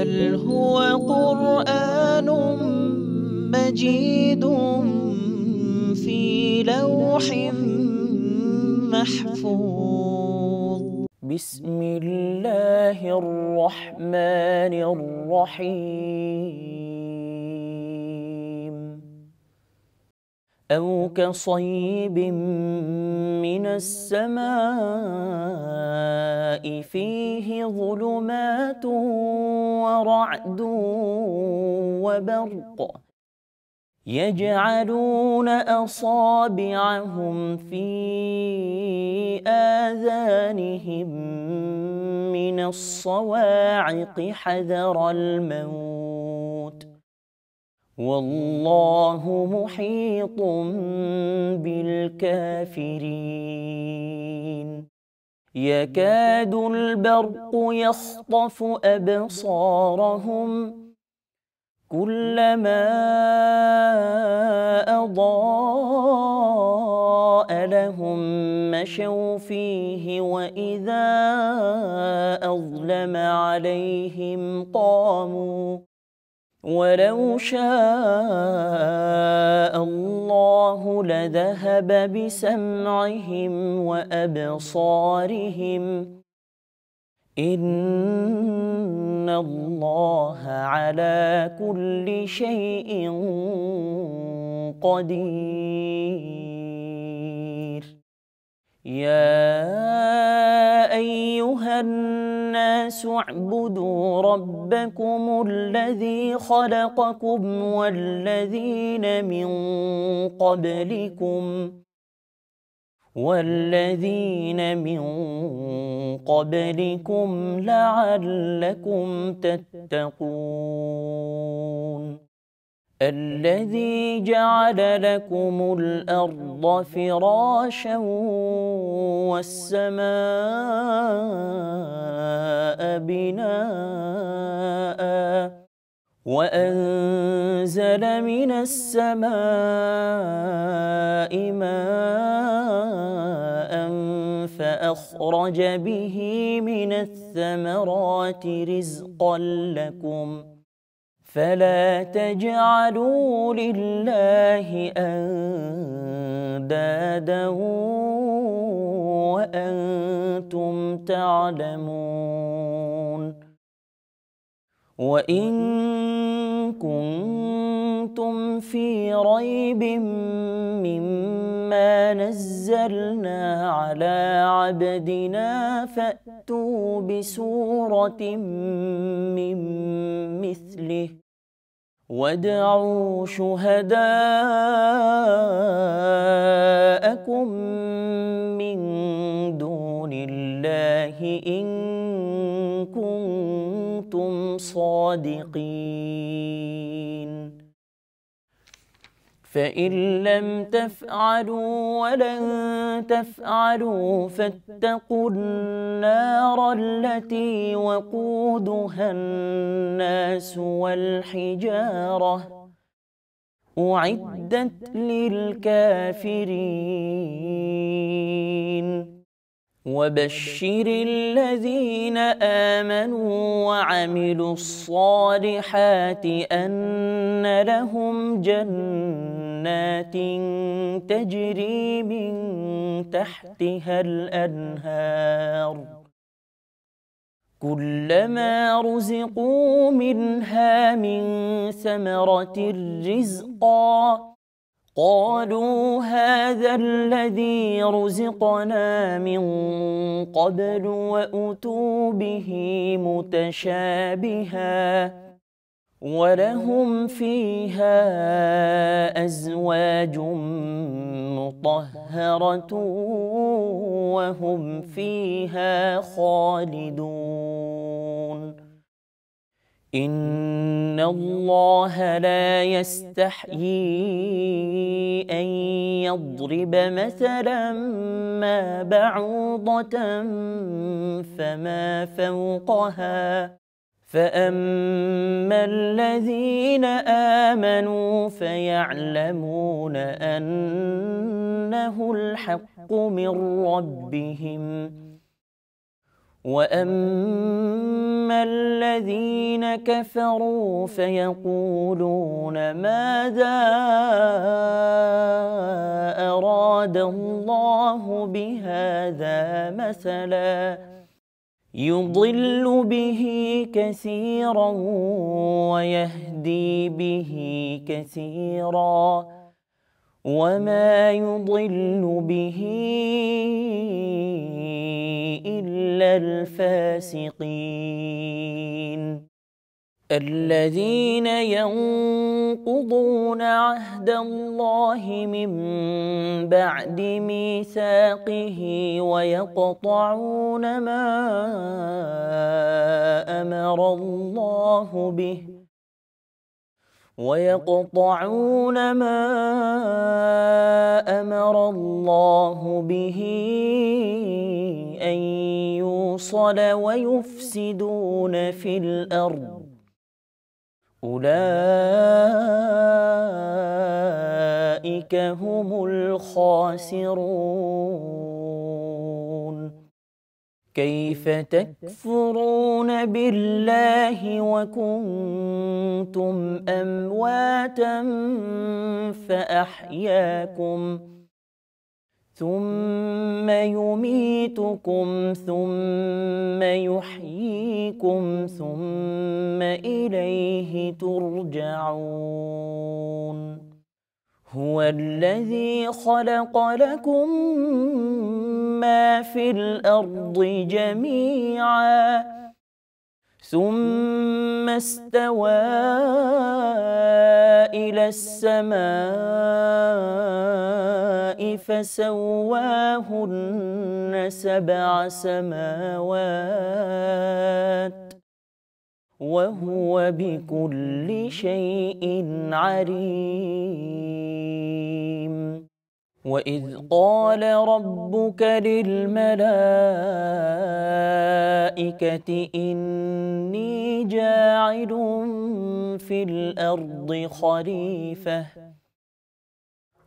بل هو قرآن مجيد في لوح محفوظ بسم الله الرحمن الرحيم أو كصيب من السماء فيه ظلمات ورعد وبرق يجعلون أصابعهم في آذانهم من الصواعق حذر الموت ۖ والله محيط بالكافرين يكاد البرق يخطف أبصارهم كلما أضاء لهم مشوا فيه وإذا أظلم عليهم قاموا ولو شاء الله لذهب بسمعهم وأبصارهم إن الله على كل شيء قدير يا ايها الناس اعبدوا ربكم الذي خلقكم والذين من قبلكم والذين من قبلكم لعلكم تتقون الذي جعل لكم الأرض فراشا والسماء بناء وأنزل من السماء ماء فأخرج به من الثمرات رزقا لكم ۖ فلا تجعلوا لله اندادا وانتم تعلمون وان كنتم في ريب مما نزلنا على عبدنا فاتوا بسوره من مثله وادعوا شهداءكم من دون الله إن كنتم صادقين فإن لم تفعلوا ولن تفعلوا فاتقوا النار التي وقودها الناس والحجارة أعدت للكافرين وبشر الذين امنوا وعملوا الصالحات ان لهم جنات تجري من تحتها الانهار كلما رزقوا منها من ثمره رزقا قالوا هذا الذي رزقنا من قبل وأتوا به متشابها ولهم فيها أزواج مطهرة وهم فيها خالدون إن الله لا يستحيي أن يضرب مثلا ما بعوضة فما فوقها فأما الذين آمنوا فيعلمون أنه الحق من ربهم ۖ واما الذين كفروا فيقولون ماذا اراد الله بهذا مثلا يضل به كثيرا ويهدي به كثيرا وما يضل به الا الفاسقين الذين ينقضون عهد الله من بعد ميثاقه ويقطعون ما امر الله به ويقطعون ما امر الله به ان يوصل ويفسدون في الارض اولئك هم الخاسرون كيف تكفرون بالله وكنتم امواتا فاحياكم ثم يميتكم ثم يحييكم ثم اليه ترجعون هو الذي خلق لكم ما في الارض جميعا ثم استوى الى السماء فسواهن سبع سماوات وهو بكل شيء عليم واذ قال ربك للملائكه اني جاعل في الارض خليفه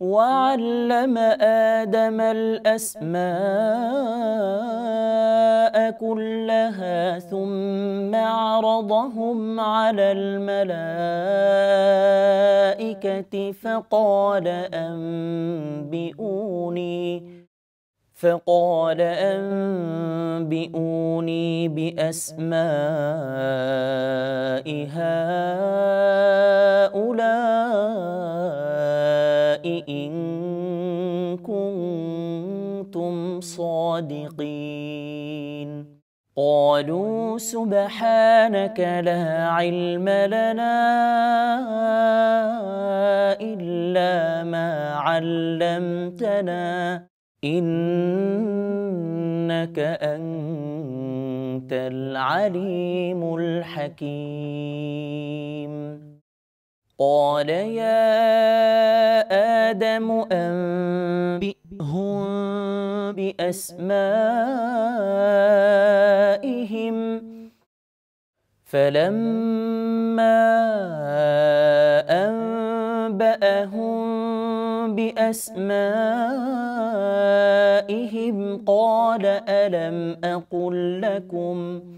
وعلم آدم الأسماء كلها ثم عرضهم على الملائكة فقال أنبئوني فقال أنبئوني بأسماء هؤلاء إن كنتم صادقين قالوا سبحانك لا علم لنا إلا ما علمتنا إنك أنت العليم الحكيم قال يا آدم أنبئهم بأسمائهم فلما أنبأهم بأسمائهم قال ألم أقل لكم ۖ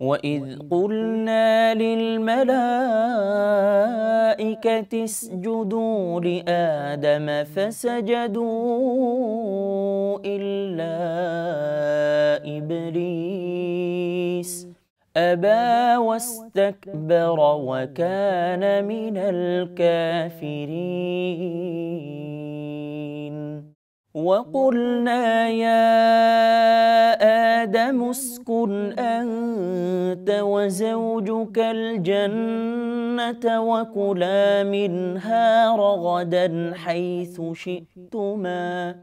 وإذ قلنا للملائكة اسجدوا لآدم فسجدوا إلا إبليس أبى واستكبر وكان من الكافرين وقلنا يا آدم اسكن أنت وزوجك الجنة وكلا منها رغدا حيث شئتما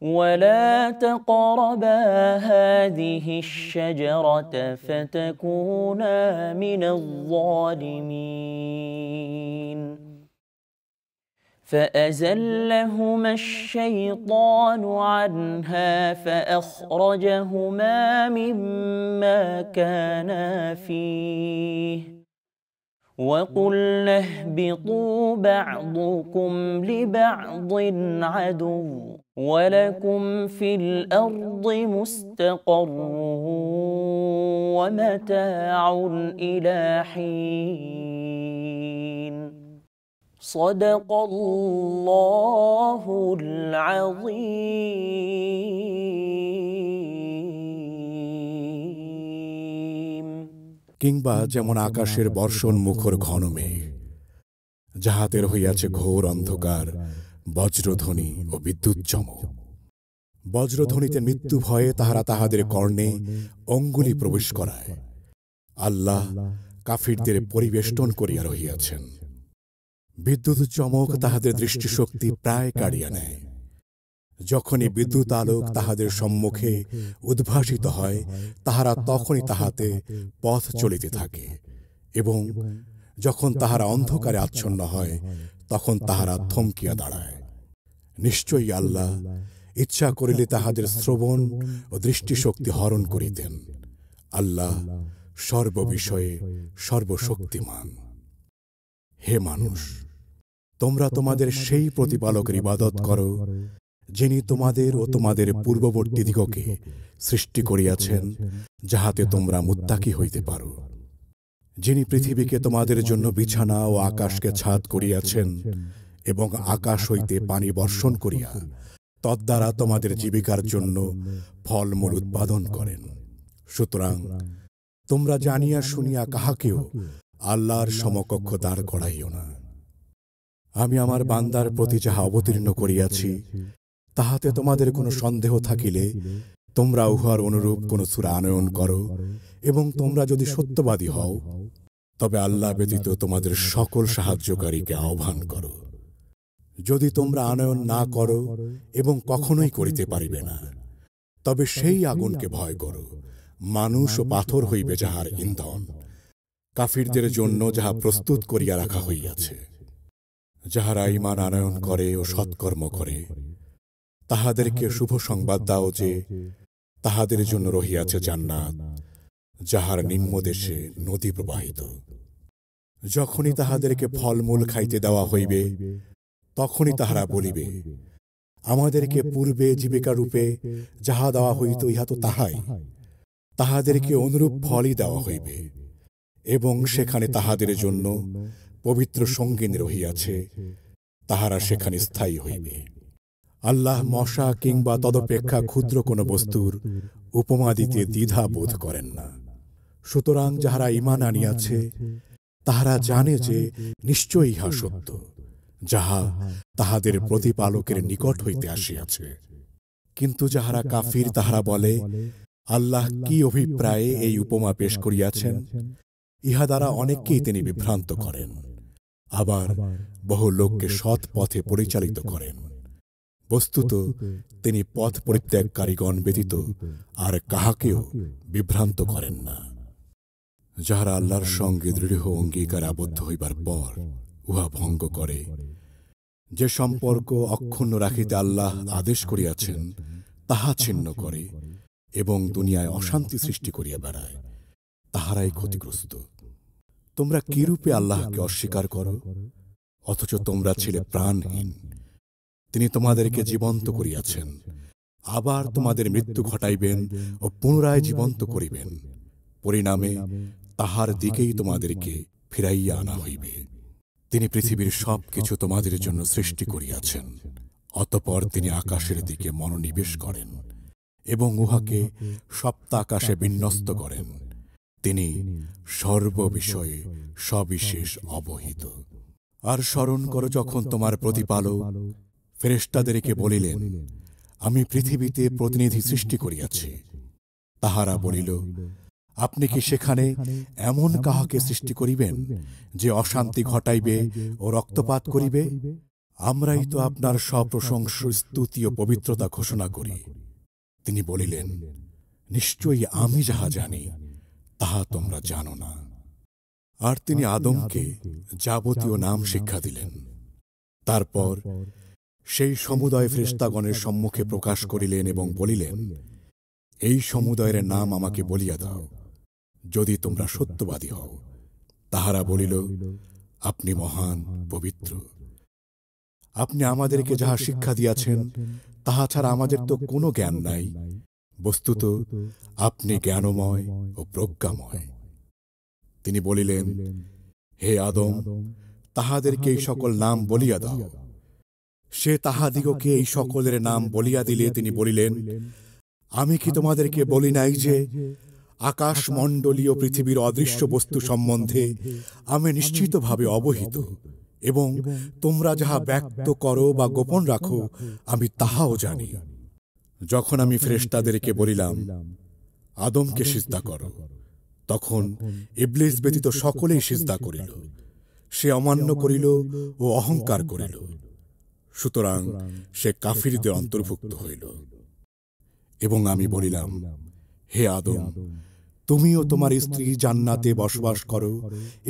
ولا تقربا هذه الشجرة فتكونا من الظالمين فأزلهما الشيطان عنها فأخرجهما مما كانا فيه وقلنا اهبطوا بعضكم لبعض عدو ولكم في الأرض مستقر ومتاع إلى حين صدق الله العظيم কিংবা যেমন আকাশের বর্ষণ মুখর মেঘ যাহাতের হইয়াছে ঘোর অন্ধকার বজ্রধ্বনি ও বিদ্যুৎ চমক বজ্রধ্বনিতে মৃত্যু ভয়ে তাহারা তাহাদের কর্ণে অঙ্গুলি প্রবেশ করায় আল্লাহ কাফিরদের পরিবেষ্টন করিয়া রহিয়াছেন বিদ্যুৎ চমক তাহাদের দৃষ্টিশক্তি প্রায় কাড়িয়া নেয় যখনই বিদ্যুৎ আলোক তাহাদের সম্মুখে উদ্ভাসিত হয় তাহারা তখনই তাহাতে পথ চলিতে থাকে এবং যখন তাহারা অন্ধকারে আচ্ছন্ন হয় তখন তাহারা থমকিয়া দাঁড়ায় নিশ্চয়ই আল্লাহ ইচ্ছা করিলে তাহাদের শ্রবণ ও দৃষ্টিশক্তি হরণ করিতেন আল্লাহ সর্ববিষয়ে সর্বশক্তিমান হে মানুষ তোমরা তোমাদের সেই প্রতিপালকের ইবাদত করো যিনি তোমাদের ও তোমাদের পূর্ববর্তী দিগকে সৃষ্টি করিয়াছেন যাহাতে তোমরা মুত্তাকি হইতে পারো যিনি পৃথিবীকে তোমাদের জন্য বিছানা ও আকাশকে ছাদ করিয়াছেন এবং আকাশ হইতে পানি বর্ষণ করিয়া তদ্বারা তোমাদের জীবিকার জন্য ফলমূল উৎপাদন করেন সুতরাং তোমরা জানিয়া শুনিয়া কাহাকেও আল্লাহর সমকক্ষ দাঁড় করাইও না আমি আমার বান্দার প্রতি যাহা অবতীর্ণ করিয়াছি তাহাতে তোমাদের কোনো সন্দেহ থাকিলে তোমরা উহার অনুরূপ কোন সুরা আনয়ন করো এবং তোমরা যদি সত্যবাদী হও তবে আল্লাহ ব্যতীত তোমাদের সকল সাহায্যকারীকে আহ্বান করো যদি তোমরা আনয়ন না করো এবং কখনোই করিতে পারিবে না তবে সেই আগুনকে ভয় করো মানুষ ও পাথর হইবে যাহার ইন্ধন কাফিরদের জন্য যাহা প্রস্তুত করিয়া রাখা হইয়াছে যাহারা ইমান আনয়ন করে ও সৎকর্ম করে তাহাদেরকে শুভ সংবাদ দাও যে তাহাদের জন্য রহিয়াছে জান্নাত যাহার নিম্নদেশে নদী প্রবাহিত যখনই তাহাদেরকে ফলমূল খাইতে দেওয়া হইবে তখনই তাহারা বলিবে আমাদেরকে পূর্বে জীবিকা রূপে যাহা দেওয়া হইত ইহা তো তাহাই তাহাদেরকে অনুরূপ ফলই দেওয়া হইবে এবং সেখানে তাহাদের জন্য পবিত্র সঙ্গিনী রহিয়াছে তাহারা সেখানে স্থায়ী হইবে আল্লাহ মশা কিংবা তদপেক্ষা ক্ষুদ্র কোন বস্তুর উপমা দিতে দ্বিধা বোধ করেন না সুতরাং যাহারা ইমান আনিয়াছে তাহারা জানে যে নিশ্চয়ই ইহা সত্য যাহা তাহাদের প্রতিপালকের নিকট হইতে আসিয়াছে কিন্তু যাহারা কাফির তাহারা বলে আল্লাহ কি অভিপ্রায়ে এই উপমা পেশ করিয়াছেন ইহা দ্বারা অনেককেই তিনি বিভ্রান্ত করেন আবার বহু লোককে সৎ পথে পরিচালিত করেন বস্তুত তিনি পথ পরিত্যাগকারীগণ ব্যতীত আর কাহাকেও বিভ্রান্ত করেন না যাহারা আল্লাহর সঙ্গে দৃঢ় অঙ্গীকার আবদ্ধ হইবার পর উহা ভঙ্গ করে যে সম্পর্ক অক্ষুণ্ণ রাখিতে আল্লাহ আদেশ করিয়াছেন তাহা ছিন্ন করে এবং দুনিয়ায় অশান্তি সৃষ্টি করিয়া বেড়ায় তাহারাই ক্ষতিগ্রস্ত তোমরা কিরূপে আল্লাহকে অস্বীকার করো অথচ তোমরা ছিলে প্রাণহীন তিনি তোমাদেরকে জীবন্ত করিয়াছেন আবার তোমাদের মৃত্যু ঘটাইবেন ও পুনরায় জীবন্ত করিবেন পরিণামে তাহার দিকেই তোমাদেরকে ফিরাইয়া আনা হইবে তিনি পৃথিবীর সব কিছু তোমাদের জন্য সৃষ্টি করিয়াছেন অতপর তিনি আকাশের দিকে মনোনিবেশ করেন এবং উহাকে সপ্তাকাশে বিন্যস্ত করেন তিনি সর্ববিষয়ে সবিশেষ অবহিত আর স্মরণ করো যখন তোমার প্রতিপালক ফেরেস্তাদেরকে বলিলেন আমি পৃথিবীতে প্রতিনিধি সৃষ্টি করিয়াছি তাহারা বলিল আপনি কি সেখানে এমন কাহাকে সৃষ্টি করিবেন যে অশান্তি ঘটাইবে ও রক্তপাত করিবে আমরাই তো আপনার সপ্রশংস স্তুতি ও পবিত্রতা ঘোষণা করি তিনি বলিলেন নিশ্চয়ই আমি যাহা জানি তাহা তোমরা জানো না আর তিনি আদমকে যাবতীয় নাম শিক্ষা দিলেন তারপর সেই সমুদায় ফ্রেস্তাগণের সম্মুখে প্রকাশ করিলেন এবং বলিলেন এই সমুদায়ের নাম আমাকে বলিয়া দাও যদি তোমরা সত্যবাদী হও তাহারা বলিল আপনি মহান পবিত্র আপনি আমাদেরকে যাহা শিক্ষা দিয়াছেন তাহা ছাড়া আমাদের তো কোনো জ্ঞান নাই বস্তুত আপনি জ্ঞানময় ও প্রজ্ঞাময় তিনি বলিলেন হে আদম তাহাদেরকে এই সকল নাম বলিয়া দাও সে তাহাদিগকে এই সকলের নাম বলিয়া দিলে তিনি বলিলেন আমি কি তোমাদেরকে বলি নাই যে আকাশমণ্ডলীয় পৃথিবীর অদৃশ্য বস্তু সম্বন্ধে আমি নিশ্চিতভাবে অবহিত এবং তোমরা যাহা ব্যক্ত করো বা গোপন রাখো আমি তাহাও জানি যখন আমি ফ্রেস্তাদেরকে বলিলাম আদমকে সিজদা কর তখন ইবলিস ব্যতীত সকলেই সিজদা করিল সে অমান্য করিল ও অহংকার করিল সুতরাং সে কাফিরদের অন্তর্ভুক্ত হইল এবং আমি বলিলাম হে আদম তুমি ও তোমার স্ত্রী জান্নাতে বসবাস করো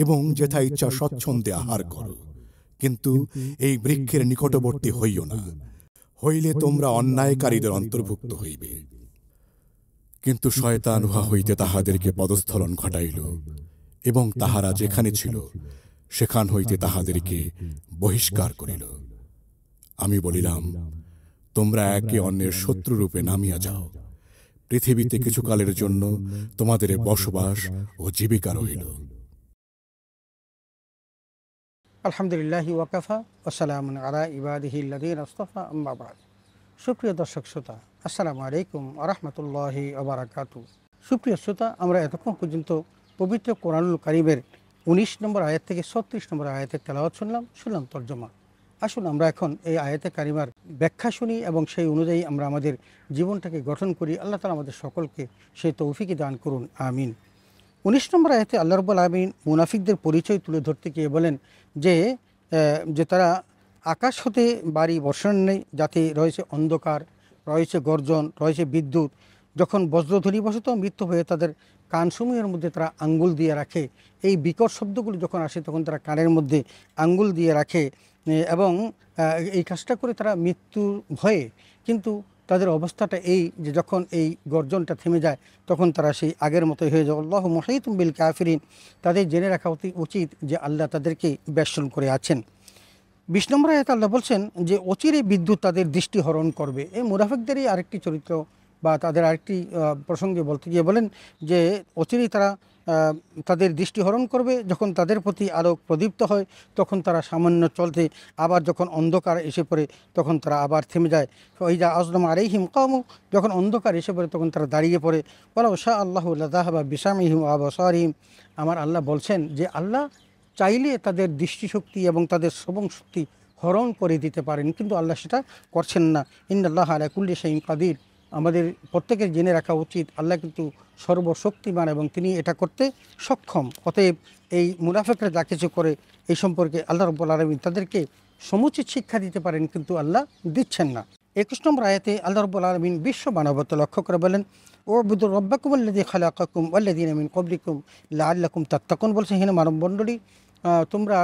এবং যেথা ইচ্ছা স্বচ্ছন্দে আহার করো কিন্তু এই বৃক্ষের নিকটবর্তী হইও না হইলে তোমরা অন্যায়কারীদের অন্তর্ভুক্ত হইবে কিন্তু শয়তান উহা হইতে তাহাদেরকে পদস্থলন ঘটাইল এবং তাহারা যেখানে ছিল সেখান হইতে তাহাদেরকে বহিষ্কার করিল আমি বলিলাম তোমরা একে অন্যের শত্রুরূপে নামিয়া যাও পৃথিবীতে কিছুকালের জন্য তোমাদের বসবাস ও জীবিকা রহিল আলহামদুলিল্লাহি ওয়াকাফা ওসালাম আলা ইবাদিহিল্লাদিন আস্তফা আম্মাবাদ সুপ্রিয় দর্শক শ্রোতা আসসালামু আলাইকুম আরহামতুল্লাহি আবরাকাতু সুপ্রিয় শ্রোতা আমরা এতক্ষণ পর্যন্ত পবিত্র কোরআনুল কারিমের উনিশ নম্বর আয়াত থেকে ছত্রিশ নম্বর আয়াতের তেলাওয়াত শুনলাম শুনলাম তর্জমা আসুন আমরা এখন এই আয়াতে কারিমার ব্যাখ্যা শুনি এবং সেই অনুযায়ী আমরা আমাদের জীবনটাকে গঠন করি আল্লাহ তালা আমাদের সকলকে সেই তৌফিকি দান করুন আমিন উনিশ নম্বর আয়তে আল্লাহ রব্বুল আলমিন মুনাফিকদের পরিচয় তুলে ধরতে গিয়ে বলেন যে যে তারা আকাশ হতে বাড়ি বর্ষণ নেই যাতে রয়েছে অন্ধকার রয়েছে গর্জন রয়েছে বিদ্যুৎ যখন বসত মৃত্যু হয়ে তাদের কানসমূহের মধ্যে তারা আঙ্গুল দিয়ে রাখে এই বিকট শব্দগুলো যখন আসে তখন তারা কানের মধ্যে আঙ্গুল দিয়ে রাখে এবং এই কাজটা করে তারা মৃত্যুর ভয়ে কিন্তু তাদের অবস্থাটা এই যে যখন এই গর্জনটা থেমে যায় তখন তারা সেই আগের মতোই হয়ে যায় আল্লাহ মহিতুম বিল কাফিরিন তাদের জেনে রাখা অতি উচিত যে আল্লাহ তাদেরকে বেষ্টন করে আছেন বিশ নম্বর আয়াত আল্লাহ বলছেন যে অচিরে বিদ্যুৎ তাদের দৃষ্টিহরণ করবে এই মুরাফিকদেরই আরেকটি চরিত্র বা তাদের আরেকটি প্রসঙ্গে বলতে গিয়ে বলেন যে অচিরেই তারা তাদের দৃষ্টিহরণ করবে যখন তাদের প্রতি আরও প্রদীপ্ত হয় তখন তারা সামান্য চলতে আবার যখন অন্ধকার এসে পড়ে তখন তারা আবার থেমে যায় ওই যা আসলাম আরেই হিম কামু যখন অন্ধকার এসে পড়ে তখন তারা দাঁড়িয়ে পড়ে বলা শাহ আল্লাহ লাদাহাবা বিসামিহিম আবাসারিম আমার আল্লাহ বলছেন যে আল্লাহ চাইলে তাদের দৃষ্টিশক্তি এবং তাদের শ্রবণ শক্তি হরণ করে দিতে পারেন কিন্তু আল্লাহ সেটা করছেন না ইন্দাল্লাহ আলাকুল্লি শাহিম কাদির আমাদের প্রত্যেকের জেনে রাখা উচিত আল্লাহ কিন্তু সর্বশক্তিমান এবং তিনি এটা করতে সক্ষম অতএব এই মুনাফেকরা যা কিছু করে এই সম্পর্কে আল্লাহ রব্বুল আলমী তাদেরকে সমুচিত শিক্ষা দিতে পারেন কিন্তু আল্লাহ দিচ্ছেন না একুশ নম্বর আয়াতে আল্লাহ রব্বুল আলমিন বিশ্ব মানবত লক্ষ্য করে বলেন ও বুদুর রব্বাকুম খালাকুম খালাকাকুম আল্লাদিন আমিন কবলিকুম লা আল্লাকুম তাত্তাকুন বলছে মানব মানবমণ্ডলী তোমরা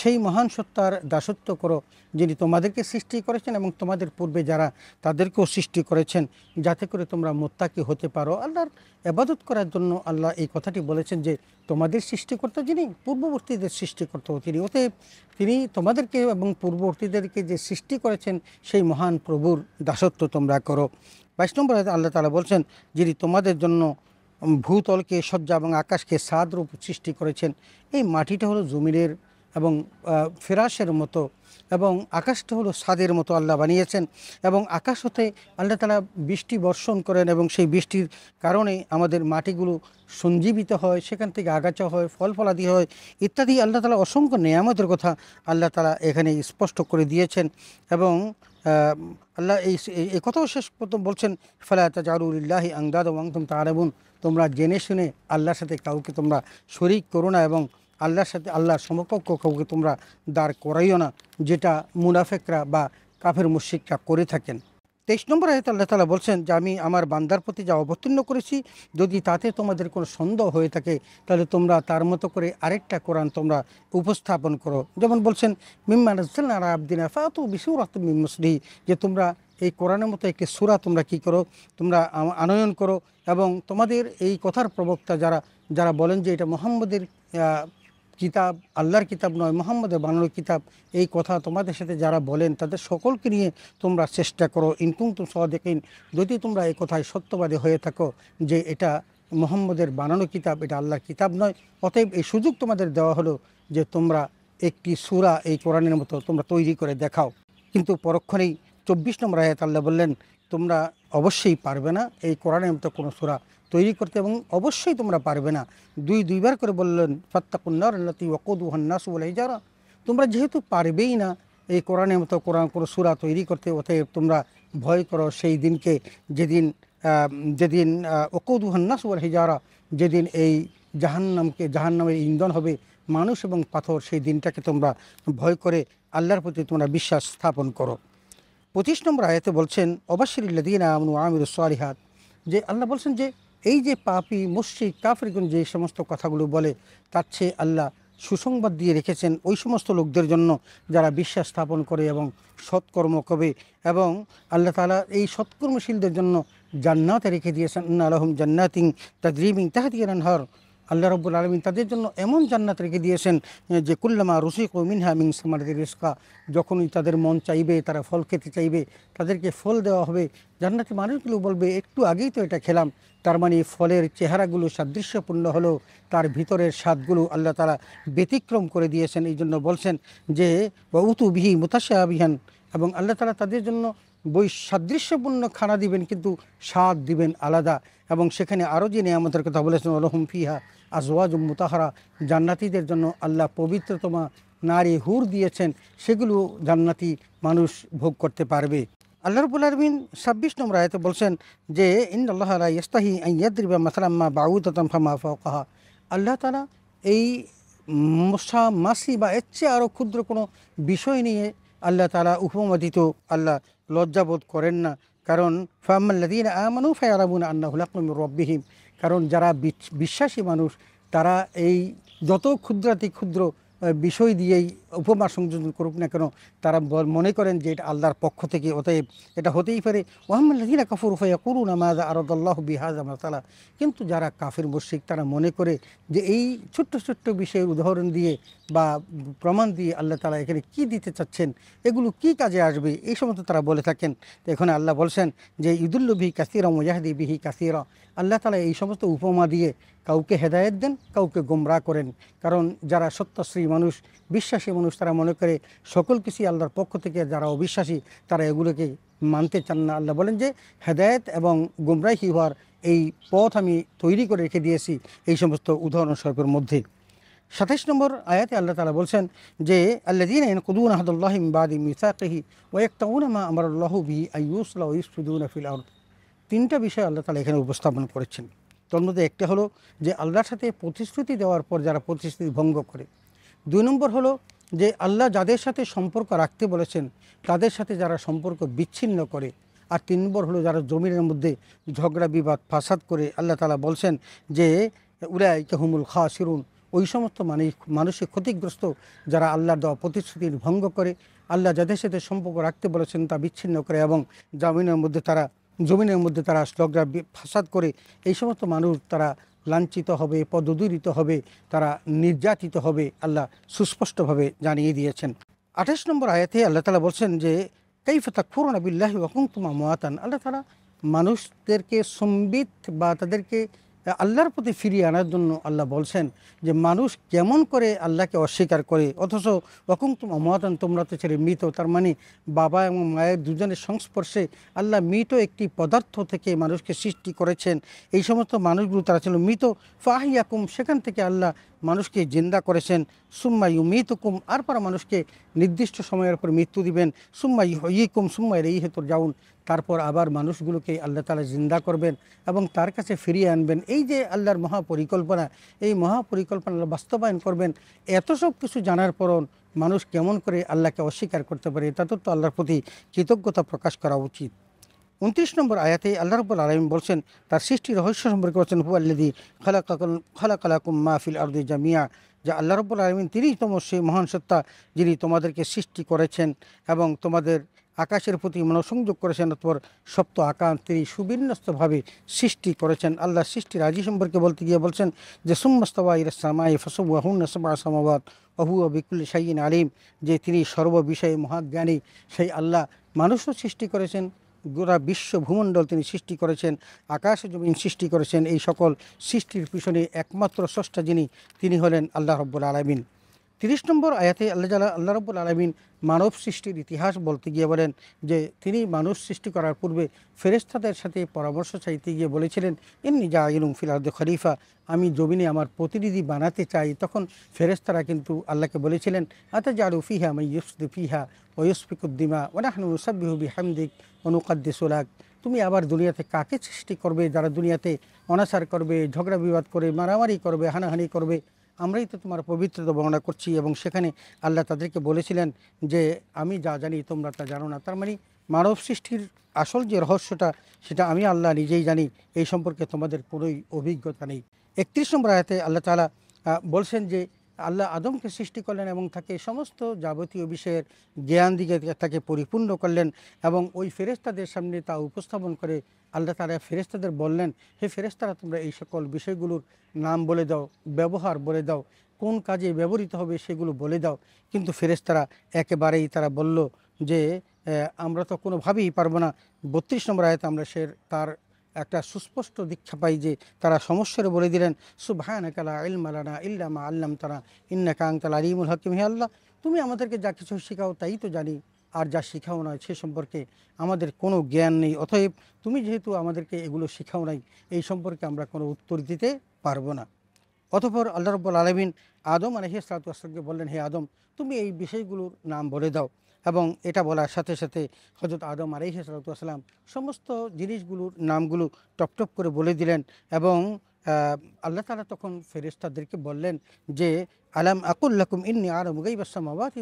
সেই মহান সত্তার দাসত্ব করো যিনি তোমাদেরকে সৃষ্টি করেছেন এবং তোমাদের পূর্বে যারা তাদেরকেও সৃষ্টি করেছেন যাতে করে তোমরা মোত্তাকি হতে পারো আল্লাহর এবাদত করার জন্য আল্লাহ এই কথাটি বলেছেন যে তোমাদের সৃষ্টিকর্তা যিনি পূর্ববর্তীদের সৃষ্টিকর্তা তিনি অতএব তিনি তোমাদেরকে এবং পূর্ববর্তীদেরকে যে সৃষ্টি করেছেন সেই মহান প্রভুর দাসত্ব তোমরা করো বাইশ নম্বর আল্লাহ তালা বলছেন যিনি তোমাদের জন্য ভূতলকে সজ্জা এবং আকাশকে সাদ রূপ সৃষ্টি করেছেন এই মাটিটা হলো জমিনের এবং ফেরাসের মতো এবং আকাশটা হলো সাদের মতো আল্লাহ বানিয়েছেন এবং আকাশ হতে আল্লাহ তালা বৃষ্টি বর্ষণ করেন এবং সেই বৃষ্টির কারণে আমাদের মাটিগুলো সঞ্জীবিত হয় সেখান থেকে আগাছা হয় ফল ফলাদি হয় ইত্যাদি আল্লাহ তালা অসংখ্য নিয়ামতের কথা আল্লাহ তালা এখানে স্পষ্ট করে দিয়েছেন এবং আল্লাহ এই এ কথাও শেষ প্রথম বলছেন ফালাতা জারুল্লাহি আংদাদ ওয়াংতুম তারাবুন তোমরা জেনে শুনে আল্লাহর সাথে কাউকে তোমরা শরিক করো না এবং আল্লাহর সাথে আল্লাহর সমকক্ষ কাউকে তোমরা দাঁড় করাইও না যেটা মুনাফেকরা বা কাফের মুশিকরা করে থাকেন তেইশ নম্বর আয়ত আল্লাহ তালা বলছেন যে আমি আমার বান্দার প্রতি যা অবতীর্ণ করেছি যদি তাতে তোমাদের কোনো সন্দেহ হয়ে থাকে তাহলে তোমরা তার মতো করে আরেকটা কোরআন তোমরা উপস্থাপন করো যেমন বলছেন মিম্মান আর আবদিন আফাত বিশুর বিশুরাত মিমসরি যে তোমরা এই কোরআনের মতো একটি সুরা তোমরা কি করো তোমরা আনয়ন করো এবং তোমাদের এই কথার প্রবক্তা যারা যারা বলেন যে এটা মোহাম্মদের কিতাব আল্লাহর কিতাব নয় মোহাম্মদের বানানোর কিতাব এই কথা তোমাদের সাথে যারা বলেন তাদের সকলকে নিয়ে তোমরা চেষ্টা করো ইনকুম তুম দেখেন যদি তোমরা এই কথায় সত্যবাদী হয়ে থাকো যে এটা মোহাম্মদের বানানো কিতাব এটা আল্লাহর কিতাব নয় অতএব এই সুযোগ তোমাদের দেওয়া হলো যে তোমরা একটি সুরা এই কোরআনের মতো তোমরা তৈরি করে দেখাও কিন্তু পরক্ষণেই চব্বিশ নম্বর আয়াত আল্লাহ বললেন তোমরা অবশ্যই পারবে না এই কোরআনের মতো কোনো সুরা তৈরি করতে এবং অবশ্যই তোমরা পারবে না দুই দুইবার করে বললেন ফত্তাকুন্নারতি ওকুদুহন্নাসু বলে যারা তোমরা যেহেতু পারবেই না এই কোরআনের মতো কোরআন কোনো সুরা তৈরি করতে ওতে তোমরা ভয় করো সেই দিনকে যেদিন যেদিন ওকুদুহন্নাস বলে যারা যেদিন এই জাহান্নামকে জাহান্নামের ইন্ধন হবে মানুষ এবং পাথর সেই দিনটাকে তোমরা ভয় করে আল্লাহর প্রতি তোমরা বিশ্বাস স্থাপন করো পঁচিশ নম্বর আয়াতে বলছেন অবাসির দিন আমনু আমির সালিহাত যে আল্লাহ বলছেন যে এই যে পাপি মুশ্রিক কাফরিগুন যে সমস্ত কথাগুলো বলে তার চেয়ে আল্লাহ সুসংবাদ দিয়ে রেখেছেন ওই সমস্ত লোকদের জন্য যারা বিশ্বাস স্থাপন করে এবং সৎকর্ম কবে এবং আল্লাহ তালা এই সৎকর্মশীলদের জন্য জান্নাতে রেখে দিয়েছেন আল্লাহম জান্নাতিং তাজরিমিং তাহাদিয়ান হর আল্লাহ রব্বুল আলমিন তাদের জন্য এমন জান্নাত রেখে দিয়েছেন যে কুল্লামা রুশিক ও মিনহা মিং সামারদের রিস্কা যখনই তাদের মন চাইবে তারা ফল খেতে চাইবে তাদেরকে ফল দেওয়া হবে জান্নাতি মানুষগুলো বলবে একটু আগেই তো এটা খেলাম তার মানে ফলের চেহারাগুলো সাদৃশ্যপূর্ণ হলো তার ভিতরের স্বাদগুলো আল্লাহ তারা ব্যতিক্রম করে দিয়েছেন এই জন্য বলছেন যে উতু বিহি মুতাশা অভিহান এবং আল্লাহ তালা তাদের জন্য বই সাদৃশ্যপূর্ণ খানা দিবেন কিন্তু স্বাদ দিবেন আলাদা এবং সেখানে আরও যে আমাদের কথা বলেছেন অলহম ফিহা আজওয়াজ মুতাহারা জান্নাতিদের জন্য আল্লাহ পবিত্রতমা নারী হুর দিয়েছেন সেগুলো জান্নাতি মানুষ ভোগ করতে পারবে আল্লাহ রবুল আলমিন ছাব্বিশ নম্বর আয়তে বলছেন যে ইন আল্লাহ ইস্তাহি ইয়াদ্রিবা মাসালাম্মা বাউদতম ফামা ফাহা আল্লাহ তালা এই মশা মাসি বা এর চেয়ে আরও ক্ষুদ্র কোনো বিষয় নিয়ে আল্লাহ তালা উপমাদিত আল্লাহ লজ্জাবোধ করেন না কারণ ফাম্মাল্লাদিন আমানু ফায়ারাবুন আন্না হুলাকুম রব্বিহিম কারণ যারা বিশ্বাসী মানুষ তারা এই যত ক্ষুদ্রাতি ক্ষুদ্র বিষয় দিয়েই উপমা সংযোজন করুক না কেন তারা মনে করেন যে এটা আল্লাহর পক্ষ থেকে অতএব এটা হতেই পারে ওহাম্মদিনা কাফুর হইয়া করুন আমাজ আরদাল্লাহ বিহাজ আমরা তালা কিন্তু যারা কাফির মসিক তারা মনে করে যে এই ছোট্ট ছোট্ট বিষয়ের উদাহরণ দিয়ে বা প্রমাণ দিয়ে আল্লাহ তালা এখানে কি দিতে চাচ্ছেন এগুলো কি কাজে আসবে এই সমস্ত তারা বলে থাকেন তো এখানে আল্লাহ বলছেন যে ইদুল্লু কাসিরা মুজাহিদি বিহি কাসিরা আল্লাহ তালা এই সমস্ত উপমা দিয়ে কাউকে হেদায়ত দেন কাউকে গোমরা করেন কারণ যারা সত্যশ্রী মানুষ বিশ্বাসী মানুষ তারা মনে করে সকল কিছুই আল্লাহর পক্ষ থেকে যারা অবিশ্বাসী তারা এগুলোকে মানতে চান না আল্লাহ বলেন যে হেদায়ত এবং গুমরাহি হওয়ার এই পথ আমি তৈরি করে রেখে দিয়েছি এই সমস্ত উদাহরণস্বরূপের মধ্যে সাতাইশ নম্বর আয়াতে আল্লাহ তালা বলছেন যে দিন কুদুন আহদুল্লাহ বাদি মিসাকি ওয়েকটাউনামা আমার আল্লাহ বি আইউসলা ইউসফিদুন ফিল আউর তিনটা বিষয় আল্লাহ তালা এখানে উপস্থাপন করেছেন তন্মধ্যে একটা হলো যে আল্লাহর সাথে প্রতিশ্রুতি দেওয়ার পর যারা প্রতিশ্রুতি ভঙ্গ করে দুই নম্বর হলো যে আল্লাহ যাদের সাথে সম্পর্ক রাখতে বলেছেন তাদের সাথে যারা সম্পর্ক বিচ্ছিন্ন করে আর তিন নম্বর হলো যারা জমিনের মধ্যে ঝগড়া বিবাদ ফাসাদ করে আল্লাহ তালা বলছেন যে উলায় কাহুমুল খা সিরুন ওই সমস্ত মানুষ মানুষের ক্ষতিগ্রস্ত যারা আল্লাহর দেওয়া প্রতিশ্রুতির ভঙ্গ করে আল্লাহ যাদের সাথে সম্পর্ক রাখতে বলেছেন তা বিচ্ছিন্ন করে এবং জামিনের মধ্যে তারা জমিনের মধ্যে তারা স্লগরা ফাসাদ করে এই সমস্ত মানুষ তারা লাঞ্ছিত হবে পদদূরিত হবে তারা নির্যাতিত হবে আল্লাহ সুস্পষ্টভাবে জানিয়ে দিয়েছেন আঠাশ নম্বর আয়াতে আল্লাহ তালা বলছেন যে কাইফতা খুরন আবিল্লাহি ওয়াকুম তোমা মোয়াতান আল্লাহ তালা মানুষদেরকে সম্বিত বা তাদেরকে আল্লাহর প্রতি ফিরিয়ে আনার জন্য আল্লাহ বলছেন যে মানুষ কেমন করে আল্লাহকে অস্বীকার করে অথচ অকুম অমহাতন তোমরা তো ছেড়ে মৃত তার মানে বাবা এবং মায়ের দুজনের সংস্পর্শে আল্লাহ মৃত একটি পদার্থ থেকে মানুষকে সৃষ্টি করেছেন এই সমস্ত মানুষগুলো তারা ছিল মৃত ফাহিয়াকুম সেখান থেকে আল্লাহ মানুষকে জিন্দা করেছেন সুম্মা হুকুম আর পর মানুষকে নির্দিষ্ট সময়ের পর মৃত্যু দিবেন সুম্মা ইয়িকুম সুম্মা এই হেতুর যাউন তারপর আবার মানুষগুলোকে আল্লাহ তালা জিন্দা করবেন এবং তার কাছে ফিরিয়ে আনবেন এই যে আল্লাহর মহাপরিকল্পনা এই মহাপরিকল্পনা বাস্তবায়ন করবেন এত সব কিছু জানার পর মানুষ কেমন করে আল্লাহকে অস্বীকার করতে পারে এটা তো আল্লাহর প্রতি কৃতজ্ঞতা প্রকাশ করা উচিত উনত্রিশ নম্বর আয়াতে আল্লাহ রব্বুল আলমিন বলছেন তার সৃষ্টি রহস্য সম্পর্কে বলছেন হুয়াল্লাদি খালা খালাক কুম মাহফিল আর্দি জামিয়া যা আল্লাহ রব্বুল আলমিন তিনিই তোমার সেই মহান সত্তা যিনি তোমাদেরকে সৃষ্টি করেছেন এবং তোমাদের আকাশের প্রতি মনোসংযোগ করেছেন অতপর সপ্ত আকাশ তিনি সুবিন্যস্তভাবে সৃষ্টি করেছেন আল্লাহ সৃষ্টি রাজি সম্পর্কে বলতে গিয়ে বলছেন যে সুম্মস্তবা ইরসামাই ফসবাহুন নসবা সামাবাদ অহু অবিকুল সাইন আলিম যে তিনি সর্ববিষয়ে মহাজ্ঞানী সেই আল্লাহ মানুষও সৃষ্টি করেছেন গোটা বিশ্ব ভূমণ্ডল তিনি সৃষ্টি করেছেন আকাশ জমিন সৃষ্টি করেছেন এই সকল সৃষ্টির পিছনে একমাত্র স্রষ্টা যিনি তিনি হলেন আল্লাহ রব্বুল আলমিন তিরিশ নম্বর আয়াতে আল্লাহ জালা আল্লাহ রব্বুল আলমিন মানব সৃষ্টির ইতিহাস বলতে গিয়ে বলেন যে তিনি মানুষ সৃষ্টি করার পূর্বে ফেরেস্তাদের সাথে পরামর্শ চাইতে গিয়ে বলেছিলেন এমনি যা ইলুম ফিলার্দ খলিফা আমি জমিনে আমার প্রতিনিধি বানাতে চাই তখন ফেরেস্তারা কিন্তু আল্লাহকে বলেছিলেন যা জারু ফিহা আমি ইউসদি ফিহা ওয়ুসফিকুদ্দিমা ওনাহনু সাব্বিহুবি হামদিক সোলাক তুমি আবার দুনিয়াতে কাকে সৃষ্টি করবে যারা দুনিয়াতে অনাচার করবে ঝগড়া বিবাদ করে মারামারি করবে হানাহানি করবে আমরাই তো তোমার পবিত্রতা বর্ণনা করছি এবং সেখানে আল্লাহ তাদেরকে বলেছিলেন যে আমি যা জানি তোমরা তা জানো না তার মানে মানব সৃষ্টির আসল যে রহস্যটা সেটা আমি আল্লাহ নিজেই জানি এই সম্পর্কে তোমাদের কোনোই অভিজ্ঞতা নেই একত্রিশ নম্বর আয়াতে আল্লাহ তালা বলছেন যে আল্লাহ আদমকে সৃষ্টি করলেন এবং তাকে সমস্ত যাবতীয় বিষয়ের জ্ঞান দিকে তাকে পরিপূর্ণ করলেন এবং ওই ফেরেস্তাদের সামনে তা উপস্থাপন করে আল্লাহ তারা ফেরেস্তাদের বললেন হে ফেরেস্তারা তোমরা এই সকল বিষয়গুলোর নাম বলে দাও ব্যবহার বলে দাও কোন কাজে ব্যবহৃত হবে সেগুলো বলে দাও কিন্তু ফেরেস্তারা একেবারেই তারা বলল যে আমরা তো কোনোভাবেই পারবো না বত্রিশ নম্বর আয়তে আমরা সে তার একটা সুস্পষ্ট দীক্ষা পাই যে তারা সমস্যার বলে দিলেন ইল ইলমালানা ইল্লামা আল্লাম তারা ইন্না কাঙ্কাল আলিমুল হাকিম হে আল্লাহ তুমি আমাদেরকে যা কিছু শেখাও তাই তো জানি আর যা শেখাও নয় সে সম্পর্কে আমাদের কোনো জ্ঞান নেই অতএব তুমি যেহেতু আমাদেরকে এগুলো শেখাও নাই এই সম্পর্কে আমরা কোনো উত্তর দিতে পারবো না অতপর আল্লাহ রব্বুল আলমিন আদম আলহি সালাতুয়াসলামকে বললেন হে আদম তুমি এই বিষয়গুলোর নাম বলে দাও এবং এটা বলার সাথে সাথে হজরত আদম আলাইহ সালাতাম সমস্ত জিনিসগুলোর নামগুলো টপটপ করে বলে দিলেন এবং আল্লাহ তালা তখন ফেরিস্তাদেরকে বললেন যে আলাম আকুল্লাকুম ইন্নি আর মুগাই বাসামাবাদ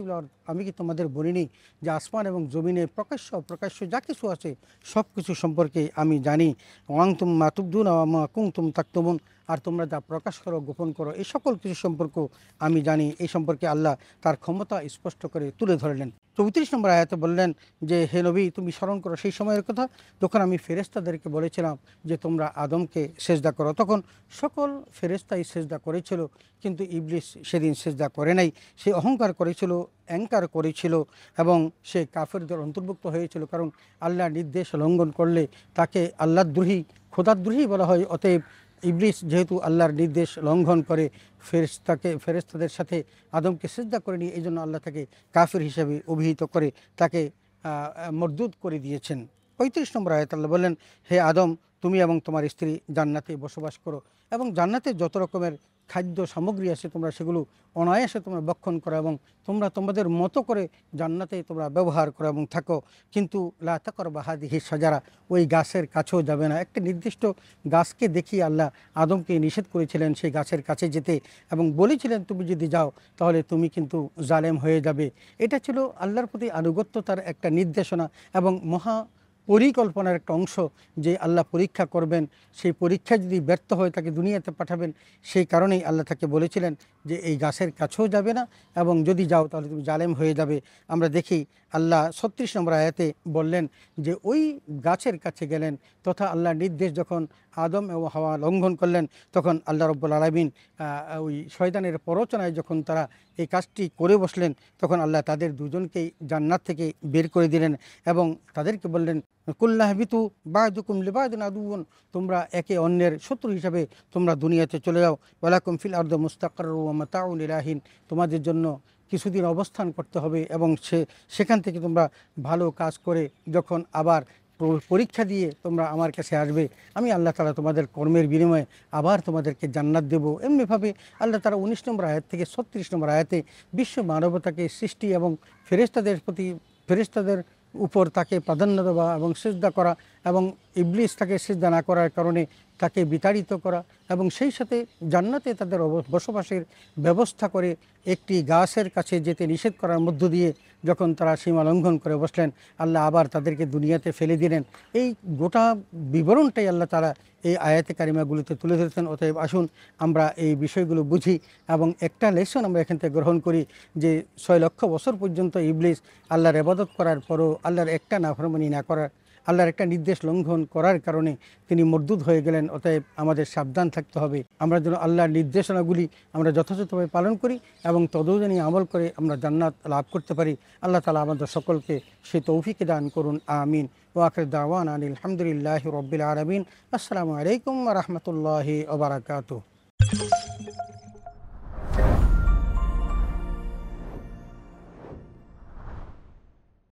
আমি কি তোমাদের বলিনি যে আসমান এবং জমিনে প্রকাশ্য প্রকাশ্য যা কিছু আছে সব কিছু সম্পর্কে আমি জানি ওয়াং তুম মাতুবদুন আমা তুম তাকতুমুন আর তোমরা যা প্রকাশ করো গোপন করো এই সকল কিছু সম্পর্ক আমি জানি এই সম্পর্কে আল্লাহ তার ক্ষমতা স্পষ্ট করে তুলে ধরলেন চৌত্রিশ নম্বর আয়াতে বললেন যে হে নবী তুমি স্মরণ করো সেই সময়ের কথা যখন আমি ফেরেস্তাদেরকে বলেছিলাম যে তোমরা আদমকে সেজদা করো তখন সকল ফেরেস্তাই সেজদা করেছিল কিন্তু ইবলিশ সে সেদিন সেজদা করে নাই সে অহংকার করেছিল অ্যাঙ্কার করেছিল এবং সে কাফেরদের অন্তর্ভুক্ত হয়েছিল কারণ আল্লাহ নির্দেশ লঙ্ঘন করলে তাকে আল্লাহ দ্রোহী খোদাদ্রোহী বলা হয় অতএব ইবলিস যেহেতু আল্লাহর নির্দেশ লঙ্ঘন করে ফেরেস্তাকে ফেরেস্তাদের সাথে আদমকে সেজদা করে নিয়ে এই জন্য আল্লাহ তাকে কাফের হিসাবে অভিহিত করে তাকে মরদুদ করে দিয়েছেন পঁয়ত্রিশ নম্বর আয়াত আল্লাহ বললেন হে আদম তুমি এবং তোমার স্ত্রী জান্নাতে বসবাস করো এবং জান্নাতে যত রকমের খাদ্য সামগ্রী আছে তোমরা সেগুলো অনায়াসে তোমরা বক্ষণ করো এবং তোমরা তোমাদের মতো করে জান্নাতে তোমরা ব্যবহার করো এবং থাকো কিন্তু লাতাকর বাহাদিহি সাজারা ওই গাছের কাছেও যাবে না একটা নির্দিষ্ট গাছকে দেখি আল্লাহ আদমকে নিষেধ করেছিলেন সেই গাছের কাছে যেতে এবং বলেছিলেন তুমি যদি যাও তাহলে তুমি কিন্তু জালেম হয়ে যাবে এটা ছিল আল্লাহর প্রতি আনুগত্যতার একটা নির্দেশনা এবং মহা পরিকল্পনার একটা অংশ যে আল্লাহ পরীক্ষা করবেন সেই পরীক্ষা যদি ব্যর্থ হয়ে তাকে দুনিয়াতে পাঠাবেন সেই কারণেই আল্লাহ তাকে বলেছিলেন যে এই গাছের কাছেও যাবে না এবং যদি যাও তাহলে তুমি জালেম হয়ে যাবে আমরা দেখি আল্লাহ ছত্রিশ নম্বর আয়াতে বললেন যে ওই গাছের কাছে গেলেন তথা আল্লাহ নির্দেশ যখন আদম এবং হাওয়া লঙ্ঘন করলেন তখন আল্লাহ রব্বুল আলমিন ওই শয়তানের প্ররোচনায় যখন তারা এই কাজটি করে বসলেন তখন আল্লাহ তাদের দুজনকেই জান্নাত থেকে বের করে দিলেন এবং তাদেরকে বললেন কুল্লাহবিতু বাহাদুকুম লিবাহদিন আদুবন তোমরা একে অন্যের শত্রু হিসাবে তোমরা দুনিয়াতে চলে যাও ওয়ালাকুম ফিল আর্দ মুস্তাকর মাতাউল ইলাহিন তোমাদের জন্য কিছুদিন অবস্থান করতে হবে এবং সে সেখান থেকে তোমরা ভালো কাজ করে যখন আবার পরীক্ষা দিয়ে তোমরা আমার কাছে আসবে আমি আল্লাহ তালা তোমাদের কর্মের বিনিময়ে আবার তোমাদেরকে জান্নাত দেব এমনিভাবে আল্লাহ তালা উনিশ নম্বর আয়াত থেকে ছত্রিশ নম্বর আয়াতে বিশ্ব মানবতাকে সৃষ্টি এবং ফেরিস্তাদের প্রতি ফেরিস্তাদের উপর তাকে প্রাধান্য দেওয়া এবং সিদ্ধা করা এবং ইবলিস তাকে সিদ্ধা না করার কারণে তাকে বিতাড়িত করা এবং সেই সাথে জান্নাতে তাদের বসবাসের ব্যবস্থা করে একটি গাছের কাছে যেতে নিষেধ করার মধ্য দিয়ে যখন তারা সীমা লঙ্ঘন করে বসলেন আল্লাহ আবার তাদেরকে দুনিয়াতে ফেলে দিলেন এই গোটা বিবরণটাই আল্লাহ তারা এই আয়াতে কারিমাগুলিতে তুলে ধরেছেন অতএব আসুন আমরা এই বিষয়গুলো বুঝি এবং একটা লেসন আমরা এখান থেকে গ্রহণ করি যে ছয় লক্ষ বছর পর্যন্ত ইবলিস আল্লাহর এবাদত করার পরও আল্লাহর একটা নাফরমানি না করার আল্লাহর একটা নির্দেশ লঙ্ঘন করার কারণে তিনি মরদুদ হয়ে গেলেন অতএব আমাদের সাবধান থাকতে হবে আমরা যেন আল্লাহর নির্দেশনাগুলি আমরা যথাযথভাবে পালন করি এবং তদৌজানি আমল করে আমরা জান্নাত লাভ করতে পারি আল্লাহ তালা আমাদের সকলকে সে তৌফিকে দান করুন আমিন ওয়াকের দাওয়ান আনিল আলহামদুলিল্লাহ রবিল আলমিন আসসালামু আলাইকুম রহমতুল্লাহ ওবরাকাত